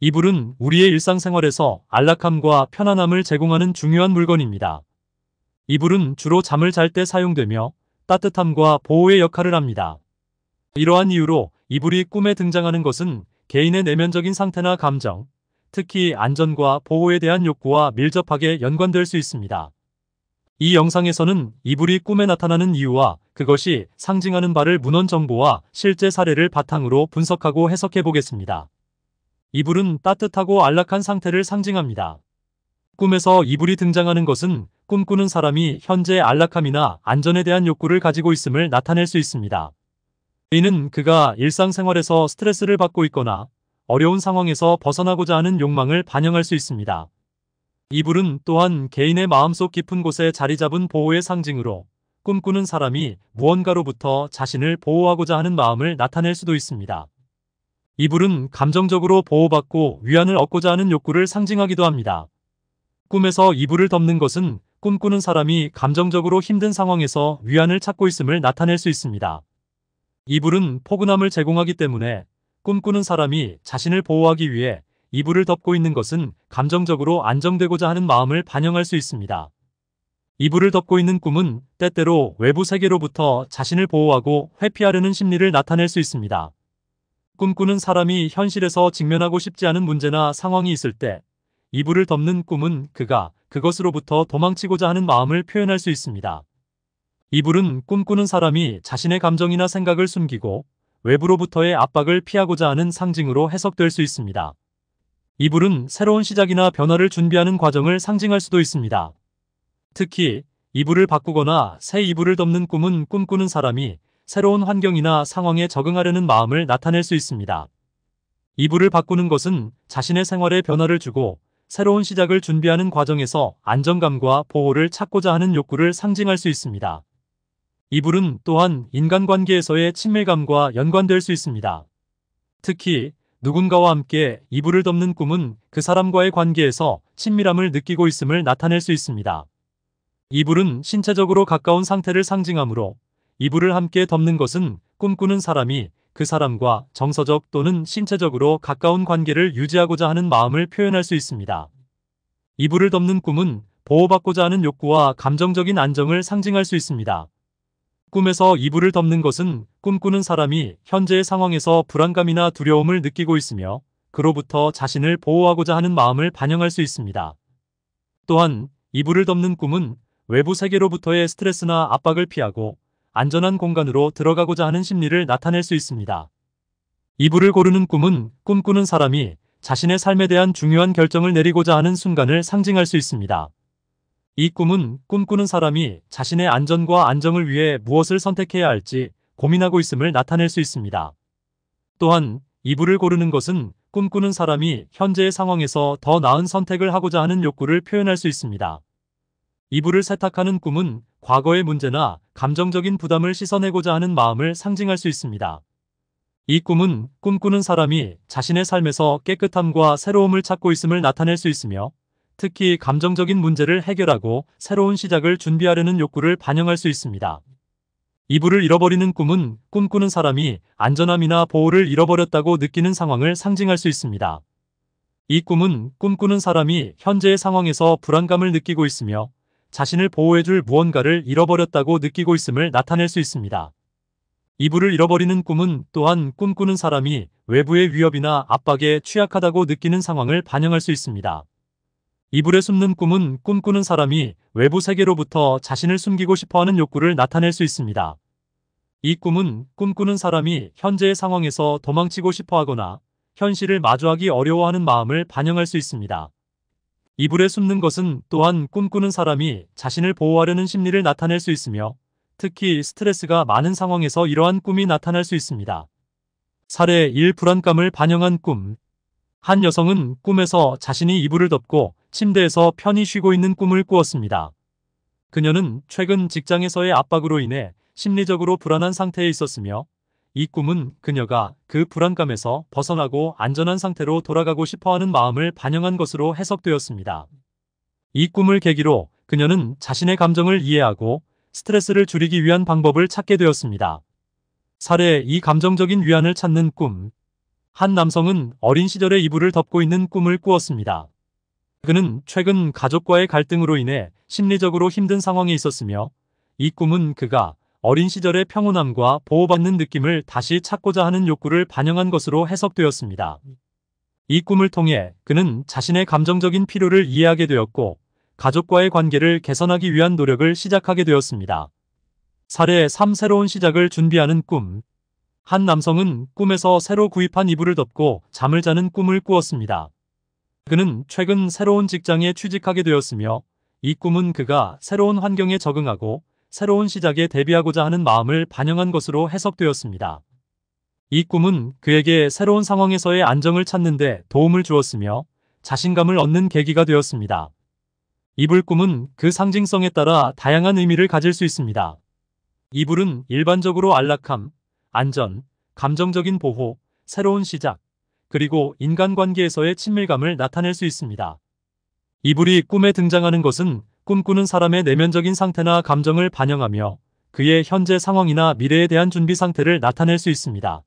이불은 우리의 일상생활에서 안락함과 편안함을 제공하는 중요한 물건입니다. 이불은 주로 잠을 잘 때 사용되며 따뜻함과 보호의 역할을 합니다. 이러한 이유로 이불이 꿈에 등장하는 것은 개인의 내면적인 상태나 감정, 특히 안전과 보호에 대한 욕구와 밀접하게 연관될 수 있습니다. 이 영상에서는 이불이 꿈에 나타나는 이유와 그것이 상징하는 바를 문헌 정보와 실제 사례를 바탕으로 분석하고 해석해 보겠습니다. 이불은 따뜻하고 안락한 상태를 상징합니다. 꿈에서 이불이 등장하는 것은 꿈꾸는 사람이 현재 안락함이나 안전에 대한 욕구를 가지고 있음을 나타낼 수 있습니다. 이는 그가 일상생활에서 스트레스를 받고 있거나 어려운 상황에서 벗어나고자 하는 욕망을 반영할 수 있습니다. 이불은 또한 개인의 마음속 깊은 곳에 자리 잡은 보호의 상징으로 꿈꾸는 사람이 무언가로부터 자신을 보호하고자 하는 마음을 나타낼 수도 있습니다. 이불은 감정적으로 보호받고 위안을 얻고자 하는 욕구를 상징하기도 합니다. 꿈에서 이불을 덮는 것은 꿈꾸는 사람이 감정적으로 힘든 상황에서 위안을 찾고 있음을 나타낼 수 있습니다. 이불은 포근함을 제공하기 때문에 꿈꾸는 사람이 자신을 보호하기 위해 이불을 덮고 있는 것은 감정적으로 안정되고자 하는 마음을 반영할 수 있습니다. 이불을 덮고 있는 꿈은 때때로 외부 세계로부터 자신을 보호하고 회피하려는 심리를 나타낼 수 있습니다. 꿈꾸는 사람이 현실에서 직면하고 싶지 않은 문제나 상황이 있을 때 이불을 덮는 꿈은 그가 그것으로부터 도망치고자 하는 마음을 표현할 수 있습니다. 이불은 꿈꾸는 사람이 자신의 감정이나 생각을 숨기고 외부로부터의 압박을 피하고자 하는 상징으로 해석될 수 있습니다. 이불은 새로운 시작이나 변화를 준비하는 과정을 상징할 수도 있습니다. 특히 이불을 바꾸거나 새 이불을 덮는 꿈은 꿈꾸는 사람이 새로운 환경이나 상황에 적응하려는 마음을 나타낼 수 있습니다. 이불을 바꾸는 것은 자신의 생활에 변화를 주고 새로운 시작을 준비하는 과정에서 안정감과 보호를 찾고자 하는 욕구를 상징할 수 있습니다. 이불은 또한 인간관계에서의 친밀감과 연관될 수 있습니다. 특히 누군가와 함께 이불을 덮는 꿈은 그 사람과의 관계에서 친밀함을 느끼고 있음을 나타낼 수 있습니다. 이불은 신체적으로 가까운 상태를 상징하므로 이불을 함께 덮는 것은 꿈꾸는 사람이 그 사람과 정서적 또는 신체적으로 가까운 관계를 유지하고자 하는 마음을 표현할 수 있습니다. 이불을 덮는 꿈은 보호받고자 하는 욕구와 감정적인 안정을 상징할 수 있습니다. 꿈에서 이불을 덮는 것은 꿈꾸는 사람이 현재의 상황에서 불안감이나 두려움을 느끼고 있으며 그로부터 자신을 보호하고자 하는 마음을 반영할 수 있습니다. 또한 이불을 덮는 꿈은 외부 세계로부터의 스트레스나 압박을 피하고 안전한 공간으로 들어가고자 하는 심리를 나타낼 수 있습니다. 이불을 고르는 꿈은 꿈꾸는 사람이 자신의 삶에 대한 중요한 결정을 내리고자 하는 순간을 상징할 수 있습니다. 이 꿈은 꿈꾸는 사람이 자신의 안전과 안정을 위해 무엇을 선택해야 할지 고민하고 있음을 나타낼 수 있습니다. 또한 이불을 고르는 것은 꿈꾸는 사람이 현재의 상황에서 더 나은 선택을 하고자 하는 욕구를 표현할 수 있습니다. 이불을 세탁하는 꿈은 과거의 문제나 감정적인 부담을 씻어내고자 하는 마음을 상징할 수 있습니다. 이 꿈은 꿈꾸는 사람이 자신의 삶에서 깨끗함과 새로움을 찾고 있음을 나타낼 수 있으며 특히 감정적인 문제를 해결하고 새로운 시작을 준비하려는 욕구를 반영할 수 있습니다. 이불을 잃어버리는 꿈은 꿈꾸는 사람이 안전함이나 보호를 잃어버렸다고 느끼는 상황을 상징할 수 있습니다. 이 꿈은 꿈꾸는 사람이 현재의 상황에서 불안감을 느끼고 있으며 자신을 보호해줄 무언가를 잃어버렸다고 느끼고 있음을 나타낼 수 있습니다. 이불을 잃어버리는 꿈은 또한 꿈꾸는 사람이 외부의 위협이나 압박에 취약하다고 느끼는 상황을 반영할 수 있습니다. 이불에 숨는 꿈은 꿈꾸는 사람이 외부 세계로부터 자신을 숨기고 싶어하는 욕구를 나타낼 수 있습니다. 이 꿈은 꿈꾸는 사람이 현재의 상황에서 도망치고 싶어하거나 현실을 마주하기 어려워하는 마음을 반영할 수 있습니다. 이불에 숨는 것은 또한 꿈꾸는 사람이 자신을 보호하려는 심리를 나타낼 수 있으며 특히 스트레스가 많은 상황에서 이러한 꿈이 나타날 수 있습니다. 사례 1 불안감을 반영한 꿈 한 여성은 꿈에서 자신이 이불을 덮고 침대에서 편히 쉬고 있는 꿈을 꾸었습니다. 그녀는 최근 직장에서의 압박으로 인해 심리적으로 불안한 상태에 있었으며 이 꿈은 그녀가 그 불안감에서 벗어나고 안전한 상태로 돌아가고 싶어하는 마음을 반영한 것으로 해석되었습니다. 이 꿈을 계기로 그녀는 자신의 감정을 이해하고 스트레스를 줄이기 위한 방법을 찾게 되었습니다. 사례 이 감정적인 위안을 찾는 꿈. 한 남성은 어린 시절의 이불을 덮고 있는 꿈을 꾸었습니다. 그는 최근 가족과의 갈등으로 인해 심리적으로 힘든 상황에 있었으며 이 꿈은 그가 어린 시절의 평온함과 보호받는 느낌을 다시 찾고자 하는 욕구를 반영한 것으로 해석되었습니다. 이 꿈을 통해 그는 자신의 감정적인 필요를 이해하게 되었고 가족과의 관계를 개선하기 위한 노력을 시작하게 되었습니다. 사례 3 새로운 시작을 준비하는 꿈 한 남성은 꿈에서 새로 구입한 이불을 덮고 잠을 자는 꿈을 꾸었습니다. 그는 최근 새로운 직장에 취직하게 되었으며 이 꿈은 그가 새로운 환경에 적응하고 새로운 시작에 대비하고자 하는 마음을 반영한 것으로 해석되었습니다. 이 꿈은 그에게 새로운 상황에서의 안정을 찾는 데 도움을 주었으며 자신감을 얻는 계기가 되었습니다. 이불 꿈은 그 상징성에 따라 다양한 의미를 가질 수 있습니다. 이불은 일반적으로 안락함, 안전, 감정적인 보호, 새로운 시작, 그리고 인간관계에서의 친밀감을 나타낼 수 있습니다. 이불이 꿈에 등장하는 것은 꿈꾸는 사람의 내면적인 상태나 감정을 반영하며 그의 현재 상황이나 미래에 대한 준비 상태를 나타낼 수 있습니다.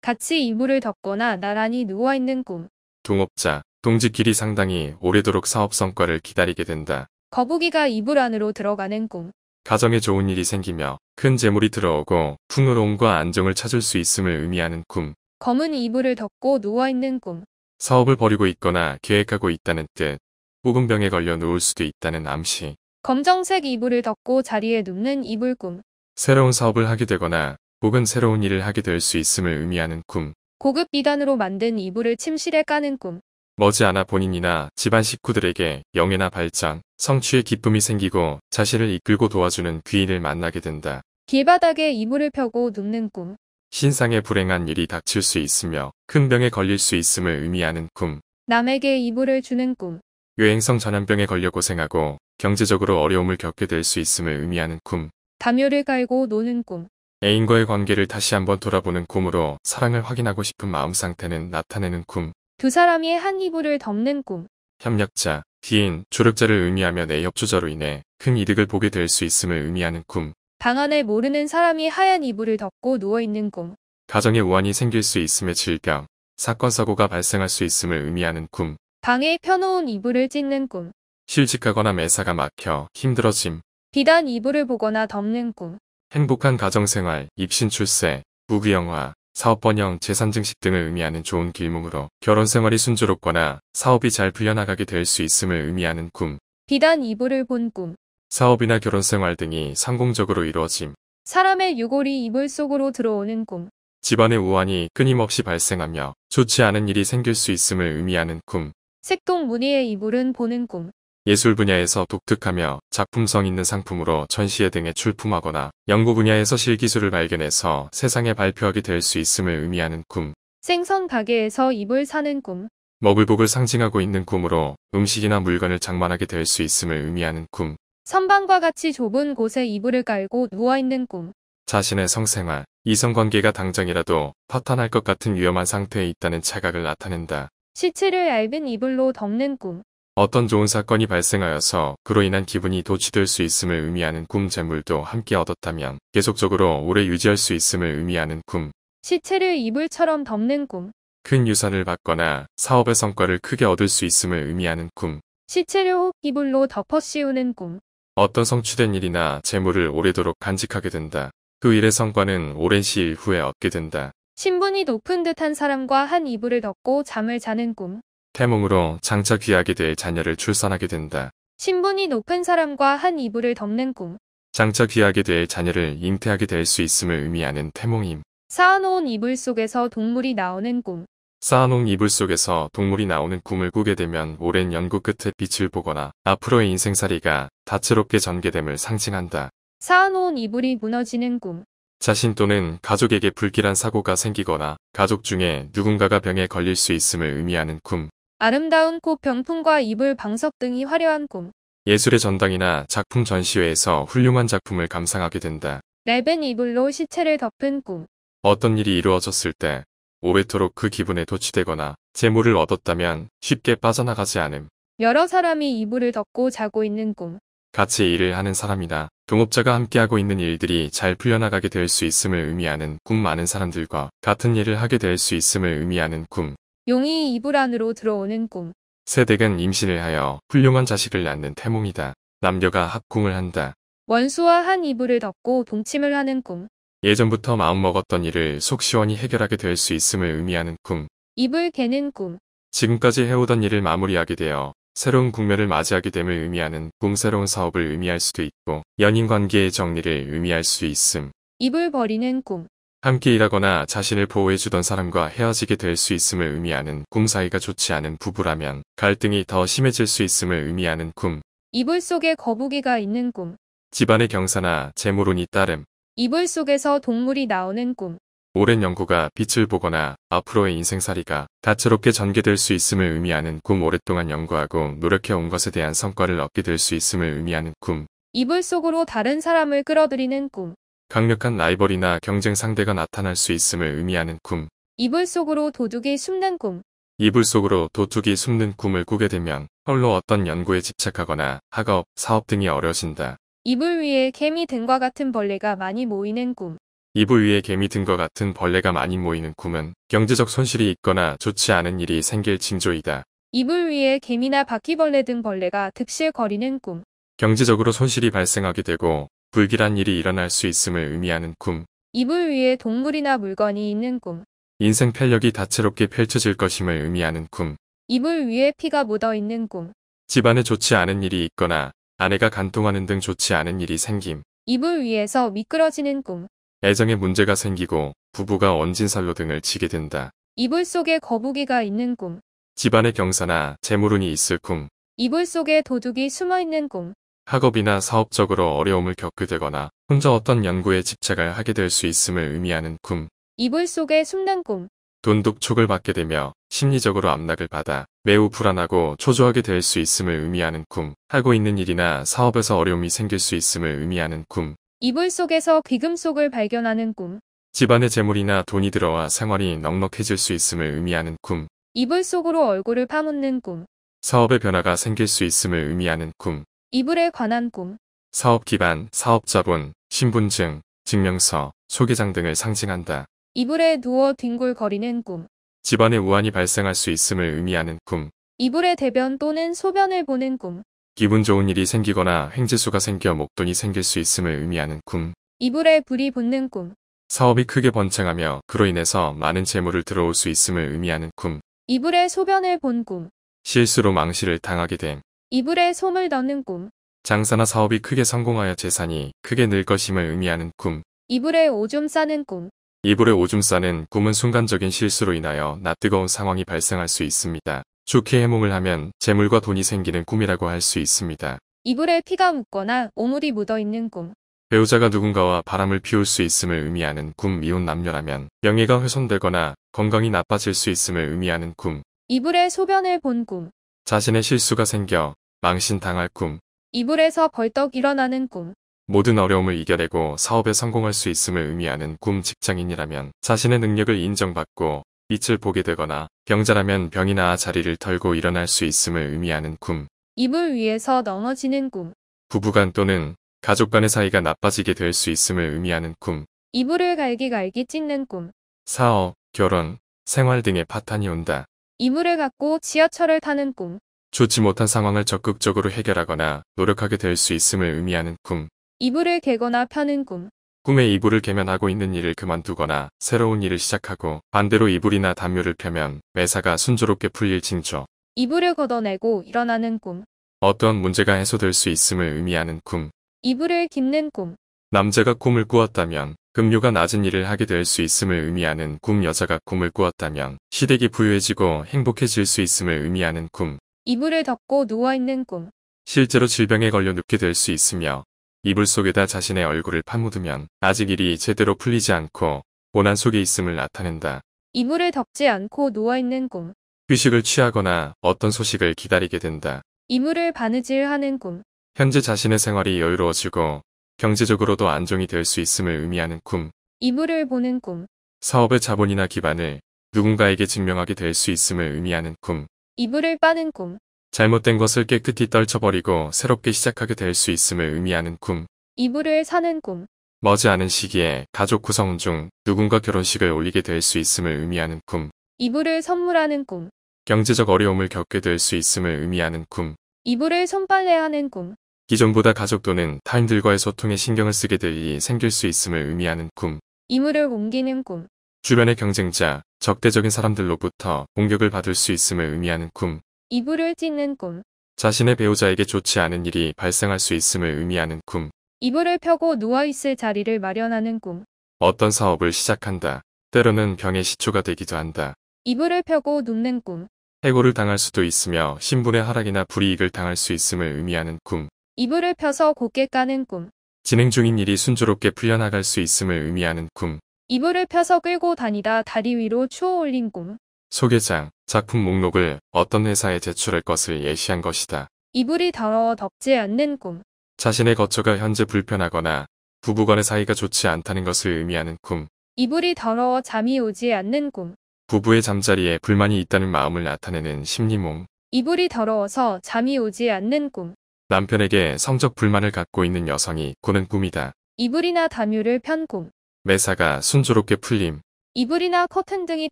같이 이불을 덮거나 나란히 누워있는 꿈. 동업자, 동지끼리 상당히 오래도록 사업 성과를 기다리게 된다. 거북이가 이불 안으로 들어가는 꿈. 가정에 좋은 일이 생기며 큰 재물이 들어오고 풍요로움과 안정을 찾을 수 있음을 의미하는 꿈. 검은 이불을 덮고 누워있는 꿈. 사업을 벌이고 있거나 계획하고 있다는 뜻. 후군병에 걸려 누울 수도 있다는 암시. 검정색 이불을 덮고 자리에 눕는 이불꿈. 새로운 사업을 하게 되거나 혹은 새로운 일을 하게 될 수 있음을 의미하는 꿈. 고급 비단으로 만든 이불을 침실에 까는 꿈. 머지않아 본인이나 집안 식구들에게 영예나 발장 성취의 기쁨이 생기고 자신을 이끌고 도와주는 귀인을 만나게 된다. 길바닥에 이불을 펴고 눕는 꿈. 신상에 불행한 일이 닥칠 수 있으며 큰 병에 걸릴 수 있음을 의미하는 꿈. 남에게 이불을 주는 꿈. 유행성 전염병에 걸려 고생하고 경제적으로 어려움을 겪게 될 수 있음을 의미하는 꿈. 담요를 깔고 노는 꿈. 애인과의 관계를 다시 한번 돌아보는 꿈으로 사랑을 확인하고 싶은 마음 상태는 나타내는 꿈. 두 사람이 한 이불을 덮는 꿈. 협력자, 기인, 조력자를 의미하며 내 협조자로 인해 큰 이득을 보게 될 수 있음을 의미하는 꿈. 방 안에 모르는 사람이 하얀 이불을 덮고 누워있는 꿈. 가정에 우환이 생길 수 있음의 질병, 사건 사고가 발생할 수 있음을 의미하는 꿈. 방에 펴놓은 이불을 찢는 꿈. 실직하거나 매사가 막혀 힘들어짐. 비단 이불을 보거나 덮는 꿈. 행복한 가정생활, 입신 출세, 부귀영화 사업 번영, 재산 증식 등을 의미하는 좋은 길몽으로 결혼 생활이 순조롭거나 사업이 잘 풀려나가게 될 수 있음을 의미하는 꿈. 비단 이불을 본 꿈. 사업이나 결혼 생활 등이 성공적으로 이루어짐. 사람의 유골이 이불 속으로 들어오는 꿈. 집안의 우환이 끊임없이 발생하며 좋지 않은 일이 생길 수 있음을 의미하는 꿈. 색동 무늬의 이불은 보는 꿈. 예술 분야에서 독특하며 작품성 있는 상품으로 전시회 등에 출품하거나 연구 분야에서 실기술을 발견해서 세상에 발표하게 될 수 있음을 의미하는 꿈. 생선 가게에서 이불 사는 꿈. 먹을복을 상징하고 있는 꿈으로 음식이나 물건을 장만하게 될 수 있음을 의미하는 꿈. 선방과 같이 좁은 곳에 이불을 깔고 누워있는 꿈. 자신의 성생활, 이성관계가 당장이라도 파탄할 것 같은 위험한 상태에 있다는 착각을 나타낸다. 시체를 얇은 이불로 덮는 꿈. 어떤 좋은 사건이 발생하여서 그로 인한 기분이 도취될 수 있음을 의미하는 꿈 재물도 함께 얻었다면 계속적으로 오래 유지할 수 있음을 의미하는 꿈. 시체를 이불처럼 덮는 꿈. 큰 유산을 받거나 사업의 성과를 크게 얻을 수 있음을 의미하는 꿈. 시체를 혹 이불로 덮어 씌우는 꿈. 어떤 성취된 일이나 재물을 오래도록 간직하게 된다. 그 일의 성과는 오랜 시일 후에 얻게 된다. 신분이 높은 듯한 사람과 한 이불을 덮고 잠을 자는 꿈. 태몽으로 장차 귀하게 될 자녀를 출산하게 된다. 신분이 높은 사람과 한 이불을 덮는 꿈. 장차 귀하게 될 자녀를 잉태하게 될 수 있음을 의미하는 태몽임. 쌓아놓은 이불 속에서 동물이 나오는 꿈. 쌓아놓은 이불 속에서 동물이 나오는 꿈을 꾸게 되면 오랜 연구 끝에 빛을 보거나 앞으로의 인생살이가 다채롭게 전개됨을 상징한다. 쌓아놓은 이불이 무너지는 꿈. 자신 또는 가족에게 불길한 사고가 생기거나 가족 중에 누군가가 병에 걸릴 수 있음을 의미하는 꿈. 아름다운 꽃 병풍과 이불 방석 등이 화려한 꿈. 예술의 전당이나 작품 전시회에서 훌륭한 작품을 감상하게 된다. 랩은 이불로 시체를 덮은 꿈. 어떤 일이 이루어졌을 때 오베토록 그 기분에 도취되거나 재물을 얻었다면 쉽게 빠져나가지 않음. 여러 사람이 이불을 덮고 자고 있는 꿈. 같이 일을 하는 사람이다. 동업자가 함께하고 있는 일들이 잘 풀려나가게 될 수 있음을 의미하는 꿈 많은 사람들과 같은 일을 하게 될 수 있음을 의미하는 꿈. 용이 이불 안으로 들어오는 꿈. 새댁은 임신을 하여 훌륭한 자식을 낳는 태몽이다. 남녀가 합궁을 한다. 원수와 한 이불을 덮고 동침을 하는 꿈. 예전부터 마음먹었던 일을 속 시원히 해결하게 될 수 있음을 의미하는 꿈. 이불 개는 꿈. 지금까지 해오던 일을 마무리하게 되어 새로운 국면을 맞이하게 됨을 의미하는 꿈새로운 사업을 의미할 수도 있고 연인관계의 정리를 의미할 수 있음. 입을 버리는 꿈. 함께 일하거나 자신을 보호해주던 사람과 헤어지게 될 수 있음을 의미하는 꿈 사이가 좋지 않은 부부라면 갈등이 더 심해질 수 있음을 의미하는 꿈. 이불 속에 거북이가 있는 꿈. 집안의 경사나 재물운이 따름. 이불 속에서 동물이 나오는 꿈. 오랜 연구가 빛을 보거나 앞으로의 인생살이가 다채롭게 전개될 수 있음을 의미하는 꿈 오랫동안 연구하고 노력해온 것에 대한 성과를 얻게 될 수 있음을 의미하는 꿈 이불 속으로 다른 사람을 끌어들이는 꿈 강력한 라이벌이나 경쟁 상대가 나타날 수 있음을 의미하는 꿈 이불 속으로 도둑이 숨는 꿈 이불 속으로 도둑이 숨는 꿈을 꾸게 되면 홀로 어떤 연구에 집착하거나 학업, 사업 등이 어려진다. 이불 위에 개미 등과 같은 벌레가 많이 모이는 꿈. 이불 위에 개미 등과 같은 벌레가 많이 모이는 꿈은 경제적 손실이 있거나 좋지 않은 일이 생길 징조이다. 이불 위에 개미나 바퀴벌레 등 벌레가 득실거리는 꿈. 경제적으로 손실이 발생하게 되고 불길한 일이 일어날 수 있음을 의미하는 꿈. 이불 위에 동물이나 물건이 있는 꿈. 인생 편력이 다채롭게 펼쳐질 것임을 의미하는 꿈. 이불 위에 피가 묻어있는 꿈. 집안에 좋지 않은 일이 있거나 아내가 간통하는 등 좋지 않은 일이 생김. 이불 위에서 미끄러지는 꿈. 애정에 문제가 생기고 부부가 언진살로 등을 지게 된다. 이불 속에 거북이가 있는 꿈. 집안에 경사나 재물운이 있을 꿈. 이불 속에 도둑이 숨어있는 꿈. 학업이나 사업적으로 어려움을 겪게 되거나 혼자 어떤 연구에 집착을 하게 될 수 있음을 의미하는 꿈. 이불 속에 숨는 꿈. 돈독촉을 받게 되며 심리적으로 압락을 받아 매우 불안하고 초조하게 될 수 있음을 의미하는 꿈. 하고 있는 일이나 사업에서 어려움이 생길 수 있음을 의미하는 꿈. 이불 속에서 귀금속을 발견하는 꿈. 집안에 재물이나 돈이 들어와 생활이 넉넉해질 수 있음을 의미하는 꿈. 이불 속으로 얼굴을 파묻는 꿈. 사업의 변화가 생길 수 있음을 의미하는 꿈. 이불에 관한 꿈. 사업 기반, 사업 자본, 신분증, 증명서, 소개장 등을 상징한다. 이불에 누워 뒹굴거리는 꿈. 집안에 우환이 발생할 수 있음을 의미하는 꿈. 이불의 대변 또는 소변을 보는 꿈. 기분 좋은 일이 생기거나 횡재수가 생겨 목돈이 생길 수 있음을 의미하는 꿈. 이불에 불이 붙는 꿈. 사업이 크게 번창하며 그로 인해서 많은 재물을 들어올 수 있음을 의미하는 꿈. 이불에 소변을 본 꿈. 실수로 망실을 당하게 된. 이불에 솜을 넣는 꿈. 장사나 사업이 크게 성공하여 재산이 크게 늘 것임을 의미하는 꿈. 이불에 오줌 싸는 꿈. 이불에 오줌 싸는 꿈은 순간적인 실수로 인하여 낯뜨거운 상황이 발생할 수 있습니다. 좋게 해몽을 하면 재물과 돈이 생기는 꿈이라고 할 수 있습니다. 이불에 피가 묻거나 오물이 묻어있는 꿈. 배우자가 누군가와 바람을 피울 수 있음을 의미하는 꿈 미혼 남녀라면 명예가 훼손되거나 건강이 나빠질 수 있음을 의미하는 꿈. 이불에 소변을 본 꿈. 자신의 실수가 생겨 망신당할 꿈. 이불에서 벌떡 일어나는 꿈. 모든 어려움을 이겨내고 사업에 성공할 수 있음을 의미하는 꿈 직장인이라면 자신의 능력을 인정받고 빛을 보게 되거나 병자라면 병이나 자리를 털고 일어날 수 있음을 의미하는 꿈. 이불 위에서 넘어지는 꿈. 부부간 또는 가족 간의 사이가 나빠지게 될 수 있음을 의미하는 꿈. 이불을 갈기갈기 찢는 꿈. 사업, 결혼, 생활 등의 파탄이 온다. 이불을 갖고 지하철을 타는 꿈. 좋지 못한 상황을 적극적으로 해결하거나 노력하게 될 수 있음을 의미하는 꿈. 이불을 개거나 펴는 꿈. 꿈에 이불을 개면하고 있는 일을 그만두거나 새로운 일을 시작하고 반대로 이불이나 담요를 펴면 매사가 순조롭게 풀릴 징조. 이불을 걷어내고 일어나는 꿈. 어떤 문제가 해소될 수 있음을 의미하는 꿈. 이불을 깁는 꿈. 남자가 꿈을 꾸었다면 급료가 낮은 일을 하게 될 수 있음을 의미하는 꿈 여자가 꿈을 꾸었다면 시댁이 부유해지고 행복해질 수 있음을 의미하는 꿈. 이불을 덮고 누워있는 꿈. 실제로 질병에 걸려 눕게 될 수 있으며 이불 속에다 자신의 얼굴을 파묻으면 아직 일이 제대로 풀리지 않고 고난 속에 있음을 나타낸다. 이불을 덮지 않고 누워있는 꿈. 휴식을 취하거나 어떤 소식을 기다리게 된다. 이불을 바느질하는 꿈. 현재 자신의 생활이 여유로워지고 경제적으로도 안정이 될 수 있음을 의미하는 꿈. 이불을 보는 꿈. 사업의 자본이나 기반을 누군가에게 증명하게 될 수 있음을 의미하는 꿈. 이불을 빠는 꿈. 잘못된 것을 깨끗이 떨쳐버리고 새롭게 시작하게 될 수 있음을 의미하는 꿈. 이불을 사는 꿈. 머지않은 시기에 가족 구성 중 누군가 결혼식을 올리게 될 수 있음을 의미하는 꿈. 이불을 선물하는 꿈. 경제적 어려움을 겪게 될 수 있음을 의미하는 꿈. 이불을 손빨래하는 꿈. 기존보다 가족 또는 타인들과의 소통에 신경을 쓰게 될 일이 생길 수 있음을 의미하는 꿈. 이물을 옮기는 꿈. 주변의 경쟁자, 적대적인 사람들로부터 공격을 받을 수 있음을 의미하는 꿈. 이불을 찢는 꿈. 자신의 배우자에게 좋지 않은 일이 발생할 수 있음을 의미하는 꿈. 이불을 펴고 누워있을 자리를 마련하는 꿈. 어떤 사업을 시작한다. 때로는 병의 시초가 되기도 한다. 이불을 펴고 눕는 꿈. 해고를 당할 수도 있으며 신분의 하락이나 불이익을 당할 수 있음을 의미하는 꿈. 이불을 펴서 곱게 까는 꿈. 진행 중인 일이 순조롭게 풀려나갈 수 있음을 의미하는 꿈. 이불을 펴서 끌고 다니다 다리 위로 추어 올린 꿈. 소개장, 작품 목록을 어떤 회사에 제출할 것을 예시한 것이다. 이불이 더러워 덮지 않는 꿈. 자신의 거처가 현재 불편하거나 부부간의 사이가 좋지 않다는 것을 의미하는 꿈. 이불이 더러워 잠이 오지 않는 꿈. 부부의 잠자리에 불만이 있다는 마음을 나타내는 심리몽. 이불이 더러워서 잠이 오지 않는 꿈. 남편에게 성적 불만을 갖고 있는 여성이 꾸는 꿈이다. 이불이나 담요를 편 꿈. 매사가 순조롭게 풀림. 이불이나 커튼 등이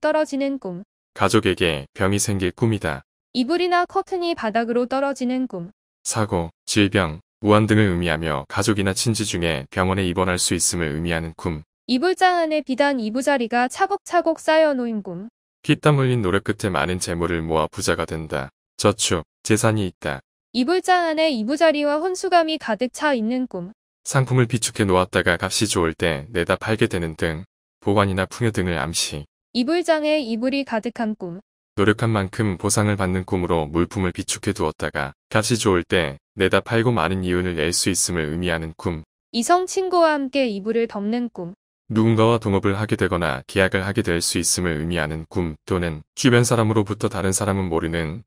떨어지는 꿈. 가족에게 병이 생길 꿈이다. 이불이나 커튼이 바닥으로 떨어지는 꿈. 사고, 질병, 우한 등을 의미하며 가족이나 친지 중에 병원에 입원할 수 있음을 의미하는 꿈. 이불장 안에 비단 이부자리가 차곡차곡 쌓여놓인 꿈. 피땀 흘린 노력 끝에 많은 재물을 모아 부자가 된다. 저축, 재산이 있다. 이불장 안에 이부자리와 혼수감이 가득 차 있는 꿈. 상품을 비축해 놓았다가 값이 좋을 때 내다 팔게 되는 등 보관이나 풍요 등을 암시. 이불장에 이불이 가득한 꿈. 노력한 만큼 보상을 받는 꿈으로 물품을 비축해 두었다가 값이 좋을 때 내다 팔고 많은 이윤을 낼 수 있음을 의미하는 꿈. 이성 친구와 함께 이불을 덮는 꿈. 누군가와 동업을 하게 되거나 계약을 하게 될 수 있음을 의미하는 꿈 또는 주변 사람으로부터 다른 사람은 모르는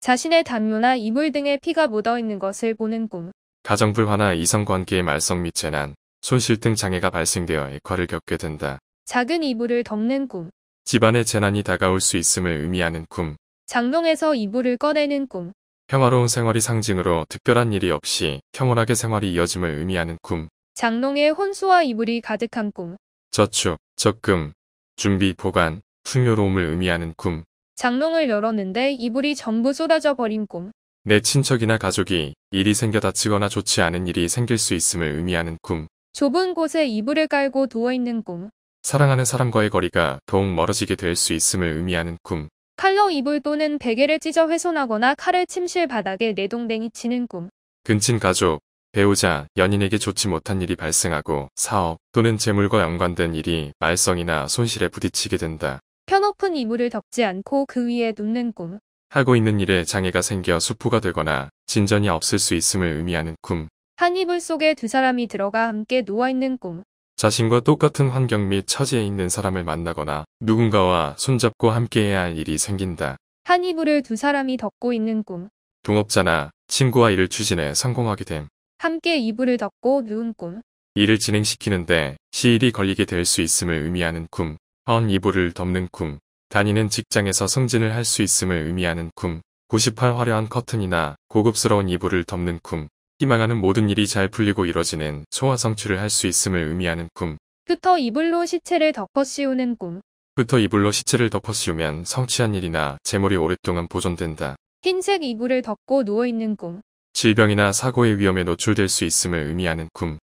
자신의 담요나 이물 등에 피가 묻어있는 것을 보는 꿈. 가정불화나 이성관계의 말썽 및 재난, 손실 등 장애가 발생되어 액화를 겪게 된다. 작은 이불을 덮는 꿈. 집안의 재난이 다가올 수 있음을 의미하는 꿈. 장롱에서 이불을 꺼내는 꿈. 평화로운 생활이 상징으로 특별한 일이 없이 평온하게 생활이 이어짐을 의미하는 꿈. 장롱에 혼수와 이불이 가득한 꿈. 저축, 적금, 준비, 보관, 풍요로움을 의미하는 꿈. 장롱을 열었는데 이불이 전부 쏟아져 버린 꿈. 내 친척이나 가족이 일이 생겨 다치거나 좋지 않은 일이 생길 수 있음을 의미하는 꿈. 좁은 곳에 이불을 깔고 누워있는 꿈. 사랑하는 사람과의 거리가 더욱 멀어지게 될 수 있음을 의미하는 꿈. 칼로 이불 또는 베개를 찢어 훼손하거나 칼을 침실 바닥에 내동댕이 치는 꿈. 근친 가족, 배우자, 연인에게 좋지 못한 일이 발생하고 사업 또는 재물과 연관된 일이 말썽이나 손실에 부딪히게 된다. 펴높은 이불을 덮지 않고 그 위에 눕는 꿈. 하고 있는 일에 장애가 생겨 수포가 되거나 진전이 없을 수 있음을 의미하는 꿈. 한 이불 속에 두 사람이 들어가 함께 누워있는 꿈. 자신과 똑같은 환경 및 처지에 있는 사람을 만나거나 누군가와 손잡고 함께해야 할 일이 생긴다. 한 이불을 두 사람이 덮고 있는 꿈. 동업자나 친구와 일을 추진해 성공하게 됨. 함께 이불을 덮고 누운 꿈. 일을 진행시키는데 시일이 걸리게 될 수 있음을 의미하는 꿈. 헌 이불을 덮는 쿰, 다니는 직장에서 승진을 할 수 있음을 의미하는 쿰, 90화 화려한 커튼이나 고급스러운 이불을 덮는 쿰, 희망하는 모든 일이 잘 풀리고 이뤄지는 소화 성취를 할 수 있음을 의미하는 꿈. 끄어 이불로 시체를 덮어 씌우는 꿈. 끄어 이불로 시체를 덮어 씌우면 성취한 일이나 재물이 오랫동안 보존된다. 흰색 이불을 덮고 누워있는 꿈. 질병이나 사고의 위험에 노출될 수 있음을 의미하는 꿈.